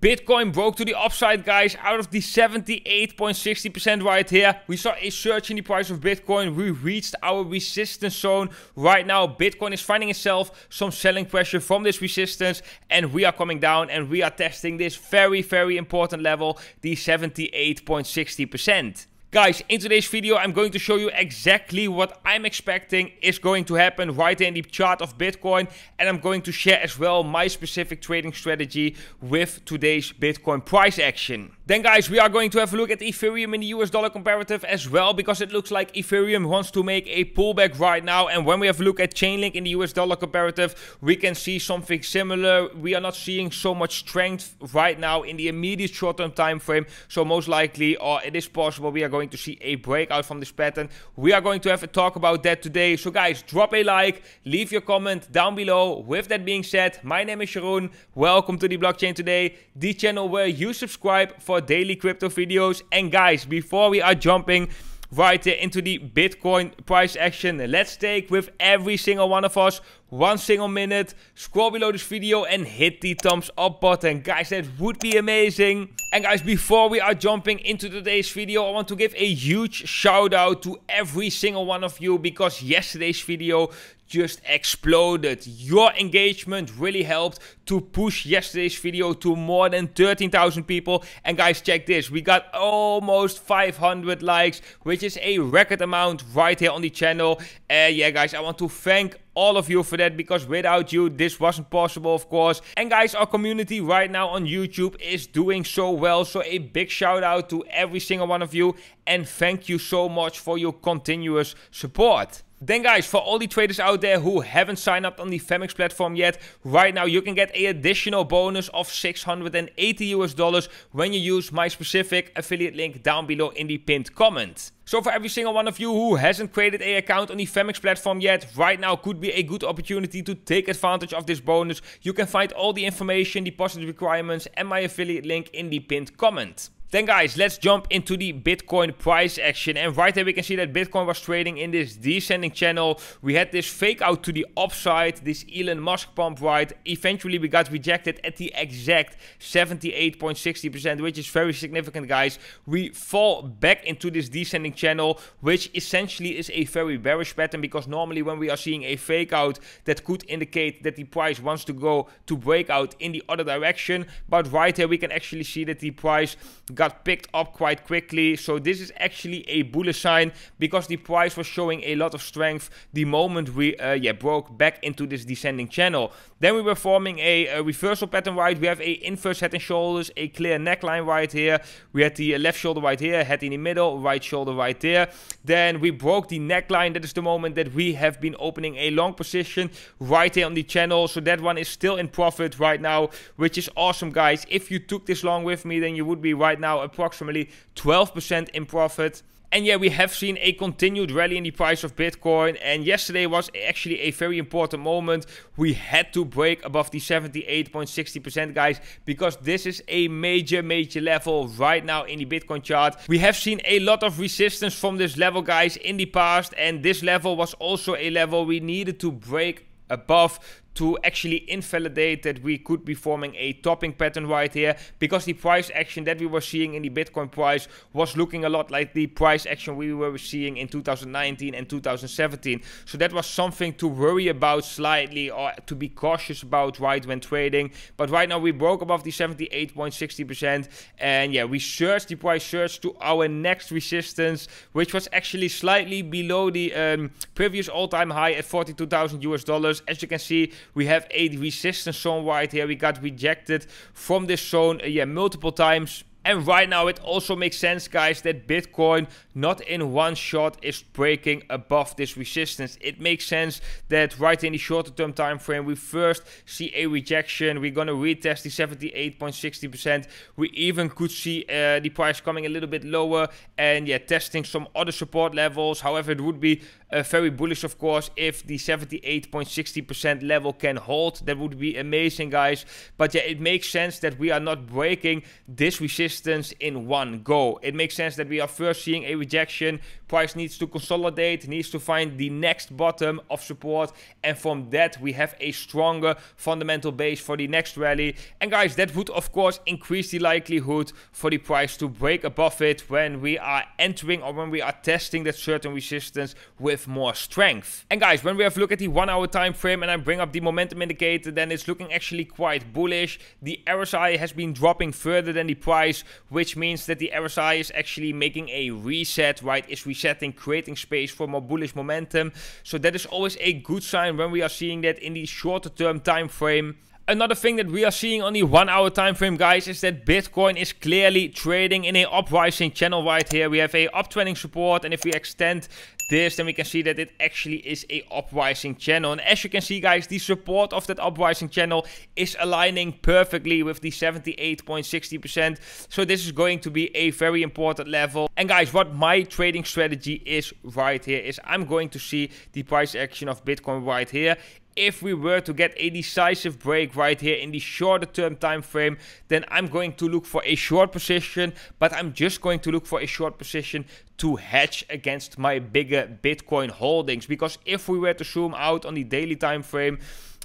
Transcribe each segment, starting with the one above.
Bitcoin broke to the upside, guys. Out of the 78.60% right here, we saw a surge in the price of Bitcoin. We reached our resistance zone. Right now, Bitcoin is finding itself some selling pressure from this resistance, and we are coming down and we are testing this very, very important level, the 78.60%. Guys, in today's video, I'm going to show you exactly what I'm expecting is going to happen right in the chart of Bitcoin. And I'm going to share as well my specific trading strategy with today's Bitcoin price action. Then guys, we are going to have a look at Ethereum in the US dollar comparative as well, because it looks like Ethereum wants to make a pullback right now. And when we have a look at Chainlink in the US dollar comparative, we can see something similar. We are not seeing so much strength right now in the immediate short-term time frame. So most likely, or uh, it is possible, we are going to see a breakout from this pattern. We are going to have a talk about that today. So guys, drop a like, leave your comment down below. With that being said, my name is Sharon. Welcome to the blockchain today, the channel where you subscribe for more daily crypto videos. And guys, before we are jumping right into the Bitcoin price action, let's take with every single one of us one single minute. Scroll below this video and hit the thumbs up button. Guys, that would be amazing. And guys, before we are jumping into today's video, I want to give a huge shout out to every single one of you because yesterday's video just exploded. Your engagement really helped to push yesterday's video to more than 13,000 people. And guys, check this. We got almost 500 likes, which is a record amount right here on the channel. And uh, yeah, guys, I want to thank all of you for that because without you this wasn't possible of course. And guys our community right now on YouTube is doing so well so a big shout out to every single one of you and thank you so much for your continuous support. Then guys, for all the traders out there who haven't signed up on the Femex platform yet, right now you can get an additional bonus of 680 US dollars when you use my specific affiliate link down below in the pinned comment. So for every single one of you who hasn't created an account on the Femex platform yet, right now could be a good opportunity to take advantage of this bonus. You can find all the information, deposit requirements and my affiliate link in the pinned comment. Then guys, let's jump into the Bitcoin price action. And right there we can see that Bitcoin was trading in this descending channel. We had this fake out to the upside, this Elon Musk pump right. Eventually we got rejected at the exact 78.60%, which is very significant guys. We fall back into this descending channel, which essentially is a very bearish pattern because normally when we are seeing a fake out that could indicate that the price wants to go to break out in the other direction. But right here we can actually see that the price got got picked up quite quickly. So this is actually a bullish sign because the price was showing a lot of strength the moment we uh, yeah broke back into this descending channel. Then we were forming a, a reversal pattern right. We have a inverse head and shoulders, a clear neckline right here. We had the uh, left shoulder right here, head in the middle, right shoulder right there. Then we broke the neckline. That is the moment that we have been opening a long position right here on the channel. So that one is still in profit right now, which is awesome, guys. If you took this long with me, then you would be right now now approximately 12% in profit. And yeah, we have seen a continued rally in the price of Bitcoin. And yesterday was actually a very important moment. We had to break above the 78.60%, guys, because this is a major, major level right now in the Bitcoin chart. We have seen a lot of resistance from this level, guys, in the past. And this level was also a level we needed to break above to actually invalidate that we could be forming a topping pattern right here because the price action that we were seeing in the Bitcoin price was looking a lot like the price action we were seeing in 2019 and 2017. So that was something to worry about slightly or to be cautious about right when trading. But right now we broke above the 78.60% and yeah, we searched the price search to our next resistance, which was actually slightly below the um, previous all-time high at 42,000 US dollars. As you can see, we have a resistance zone right here. We got rejected from this zone, uh, yeah, multiple times. And right now, it also makes sense, guys, that Bitcoin not in one shot is breaking above this resistance. It makes sense that right in the shorter term time frame, we first see a rejection. We're going to retest the 78.60%. We even could see uh, the price coming a little bit lower and yeah, testing some other support levels. However, it would be uh, very bullish, of course, if the 78.60% level can hold. That would be amazing, guys. But yeah, it makes sense that we are not breaking this resistance in one go. It makes sense that we are first seeing a rejection. Price needs to consolidate, needs to find the next bottom of support. And from that, we have a stronger fundamental base for the next rally. And guys, that would of course increase the likelihood for the price to break above it when we are entering or when we are testing that certain resistance with more strength. And guys, when we have a look at the one hour time frame and I bring up the momentum indicator, then it's looking actually quite bullish. The RSI has been dropping further than the price, which means that the RSI is actually making a reset reset, right? Is resetting, creating space for more bullish momentum. So that is always a good sign when we are seeing that in the shorter term time frame. Another thing that we are seeing on the one hour time frame guys is that Bitcoin is clearly trading in a uprising channel right here. We have a uptrending support and if we extend this, then we can see that it actually is a uprising channel. And as you can see, guys, the support of that uprising channel is aligning perfectly with the 78.60%. So this is going to be a very important level. And guys, what my trading strategy is right here is I'm going to see the price action of Bitcoin right here if we were to get a decisive break right here in the shorter term time frame, then I'm going to look for a short position, but I'm just going to look for a short position to hedge against my bigger Bitcoin holdings. Because if we were to zoom out on the daily time frame,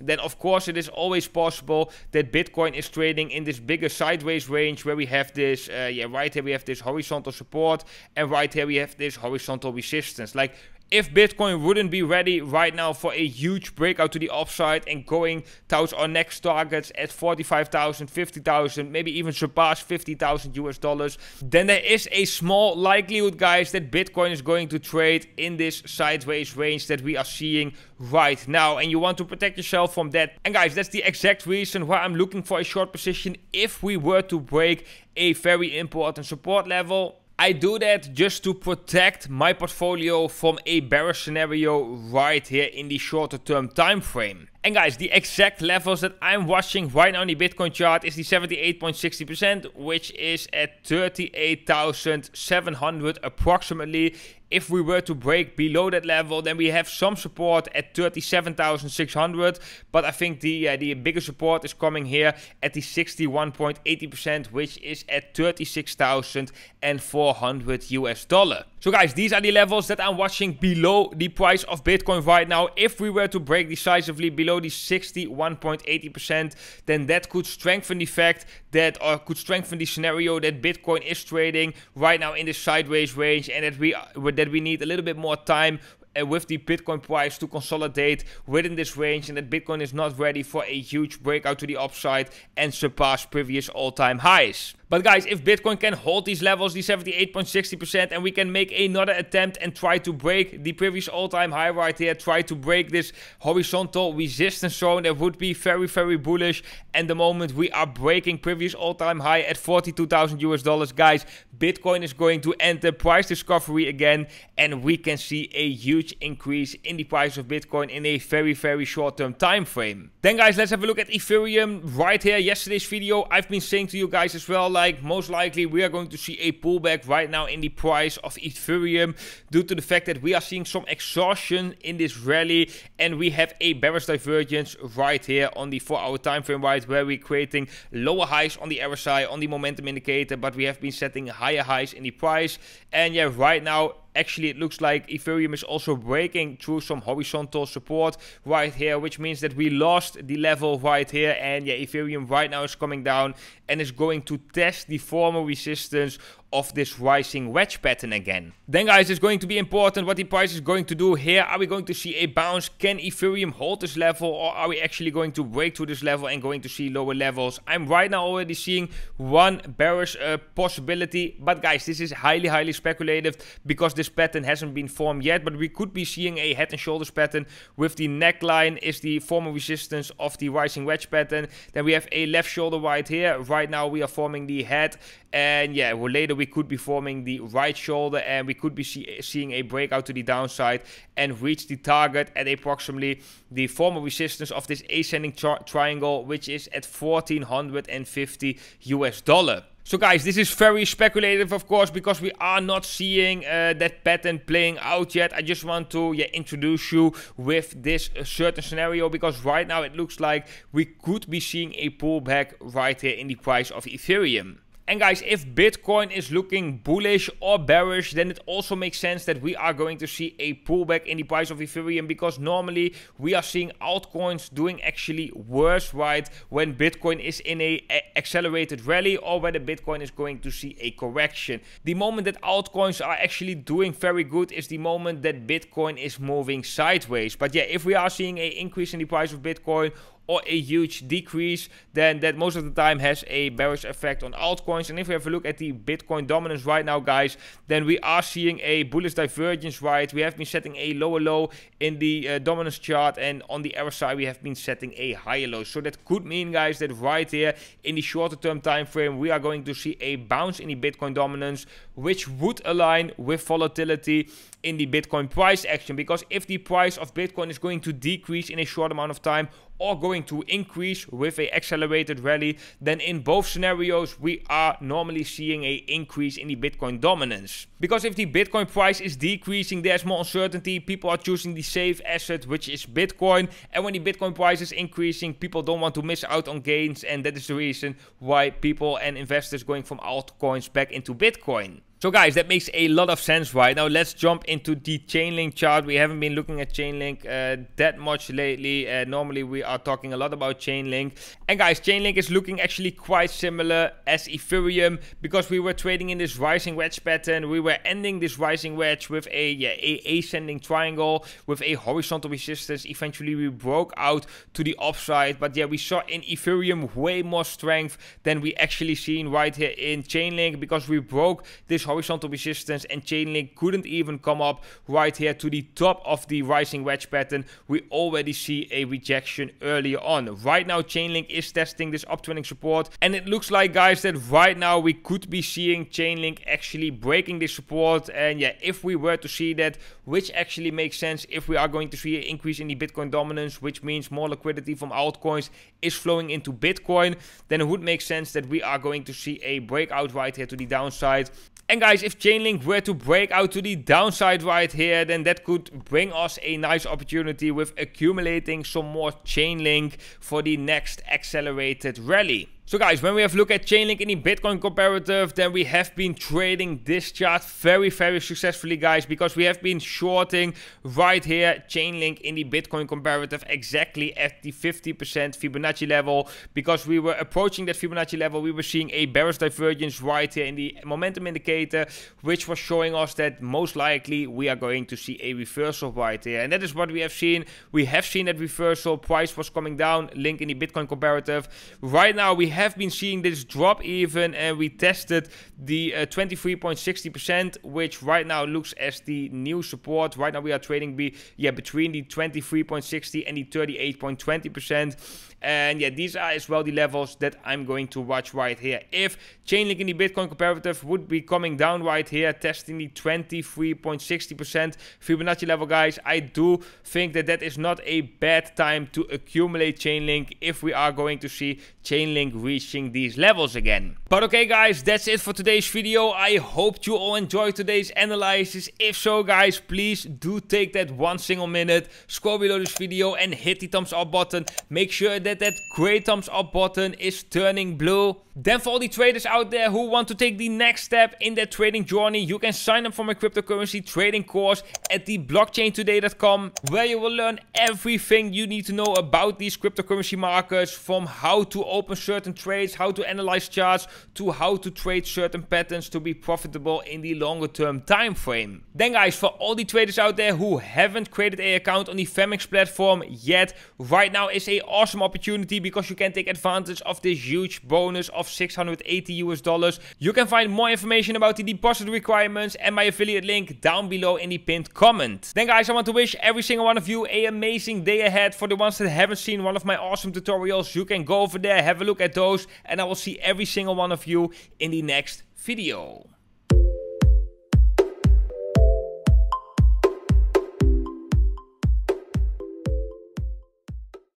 then of course it is always possible that Bitcoin is trading in this bigger sideways range where we have this, uh, yeah, right here we have this horizontal support and right here we have this horizontal resistance. Like if Bitcoin wouldn't be ready right now for a huge breakout to the upside and going towards our next targets at 45,000, 50,000, maybe even surpass 50,000 US dollars, then there is a small likelihood, guys, that Bitcoin is going to trade in this sideways range that we are seeing right now. And you want to protect yourself from that. And guys, that's the exact reason why I'm looking for a short position if we were to break a very important support level I do that just to protect my portfolio from a bearish scenario right here in the shorter term time frame. And guys, the exact levels that I'm watching right now on the Bitcoin chart is the 78.60%, which is at 38,700 approximately if we were to break below that level, then we have some support at 37,600. But I think the uh, the bigger support is coming here at the 61.80%, which is at 36,400 US dollar. So guys, these are the levels that I'm watching below the price of Bitcoin right now. If we were to break decisively below the 61.80%, then that could strengthen the fact that uh, could strengthen the scenario that Bitcoin is trading right now in the sideways range and that we uh, that we need a little bit more time uh, with the Bitcoin price to consolidate within this range and that Bitcoin is not ready for a huge breakout to the upside and surpass previous all-time highs. But guys, if Bitcoin can hold these levels, the 78.60%, and we can make another attempt and try to break the previous all-time high right here, try to break this horizontal resistance zone, that would be very, very bullish. And the moment we are breaking previous all-time high at 42,000 US dollars, guys, Bitcoin is going to enter price discovery again, and we can see a huge increase in the price of Bitcoin in a very, very short-term time frame. Then guys, let's have a look at Ethereum right here. Yesterday's video, I've been saying to you guys as well, like most likely we are going to see a pullback right now in the price of Ethereum due to the fact that we are seeing some exhaustion in this rally and we have a bearish divergence right here on the 4 hour time frame right where we're creating lower highs on the RSI on the momentum indicator but we have been setting higher highs in the price and yeah, right now, actually it looks like Ethereum is also breaking through some horizontal support right here, which means that we lost the level right here. And yeah, Ethereum right now is coming down and is going to test the former resistance of this rising wedge pattern again. Then guys, it's going to be important what the price is going to do here. Are we going to see a bounce? Can Ethereum hold this level or are we actually going to break to this level and going to see lower levels? I'm right now already seeing one bearish uh, possibility. But guys, this is highly, highly speculative because this pattern hasn't been formed yet. But we could be seeing a head and shoulders pattern with the neckline is the former resistance of the rising wedge pattern. Then we have a left shoulder right here. Right now we are forming the head and yeah, well, later we could be forming the right shoulder and we could be see seeing a breakout to the downside and reach the target at approximately the former resistance of this ascending triangle, which is at 1450 US dollar. So guys, this is very speculative, of course, because we are not seeing uh, that pattern playing out yet. I just want to yeah, introduce you with this uh, certain scenario because right now it looks like we could be seeing a pullback right here in the price of Ethereum. And guys, if Bitcoin is looking bullish or bearish, then it also makes sense that we are going to see a pullback in the price of Ethereum because normally we are seeing altcoins doing actually worse, right? When Bitcoin is in a accelerated rally or whether Bitcoin is going to see a correction. The moment that altcoins are actually doing very good is the moment that Bitcoin is moving sideways. But yeah, if we are seeing an increase in the price of Bitcoin or a huge decrease, then that most of the time has a bearish effect on altcoins. And if we have a look at the Bitcoin dominance right now, guys, then we are seeing a bullish divergence, right? We have been setting a lower low in the uh, dominance chart, and on the RSI, we have been setting a higher low. So that could mean, guys, that right here in the shorter term time frame, we are going to see a bounce in the Bitcoin dominance, which would align with volatility in the Bitcoin price action. Because if the price of Bitcoin is going to decrease in a short amount of time, or going to increase with a accelerated rally, then in both scenarios, we are normally seeing a increase in the Bitcoin dominance. Because if the Bitcoin price is decreasing, there's more uncertainty. People are choosing the safe asset, which is Bitcoin. And when the Bitcoin price is increasing, people don't want to miss out on gains. And that is the reason why people and investors going from altcoins back into Bitcoin. So guys, that makes a lot of sense right now. Let's jump into the Chainlink chart. We haven't been looking at Chainlink uh, that much lately. Uh, normally we are talking a lot about Chainlink. And guys, Chainlink is looking actually quite similar as Ethereum because we were trading in this rising wedge pattern. We were ending this rising wedge with a, yeah, a ascending triangle with a horizontal resistance. Eventually we broke out to the upside. But yeah, we saw in Ethereum way more strength than we actually seen right here in Chainlink because we broke this horizontal resistance and Chainlink couldn't even come up right here to the top of the rising wedge pattern, we already see a rejection earlier on. Right now, Chainlink is testing this uptrending support. And it looks like, guys, that right now we could be seeing Chainlink actually breaking this support. And yeah, if we were to see that, which actually makes sense if we are going to see an increase in the Bitcoin dominance, which means more liquidity from altcoins is flowing into Bitcoin, then it would make sense that we are going to see a breakout right here to the downside. And guys, if Chainlink were to break out to the downside right here, then that could bring us a nice opportunity with accumulating some more Chainlink for the next accelerated rally. So guys, when we have a look at Chainlink in the Bitcoin comparative, then we have been trading this chart very, very successfully, guys, because we have been shorting right here Chainlink in the Bitcoin comparative exactly at the 50% Fibonacci level. Because we were approaching that Fibonacci level, we were seeing a bearish divergence right here in the momentum indicator, which was showing us that most likely we are going to see a reversal right here. And that is what we have seen. We have seen that reversal. Price was coming down, link in the Bitcoin comparative. Right now, we have been seeing this drop even and we tested the 23.60% uh, which right now looks as the new support. Right now we are trading be yeah between the 23.60 and the 38.20%. And yeah, these are as well the levels that I'm going to watch right here. If Chainlink in the Bitcoin comparative would be coming down right here, testing the 23.60% Fibonacci level, guys, I do think that that is not a bad time to accumulate Chainlink if we are going to see Chainlink reaching these levels again. But okay, guys, that's it for today's video. I hope you all enjoyed today's analysis. If so, guys, please do take that one single minute, scroll below this video and hit the thumbs up button. Make sure that that that great thumbs up button is turning blue. Then for all the traders out there who want to take the next step in their trading journey, you can sign up for my cryptocurrency trading course at the blockchaintoday.com where you will learn everything you need to know about these cryptocurrency markets from how to open certain trades, how to analyze charts, to how to trade certain patterns to be profitable in the longer term time frame. Then guys, for all the traders out there who haven't created an account on the Femix platform yet, right now is a awesome opportunity opportunity because you can take advantage of this huge bonus of 680 US dollars. You can find more information about the deposit requirements and my affiliate link down below in the pinned comment. Then guys, I want to wish every single one of you a amazing day ahead. For the ones that haven't seen one of my awesome tutorials, you can go over there, have a look at those. And I will see every single one of you in the next video.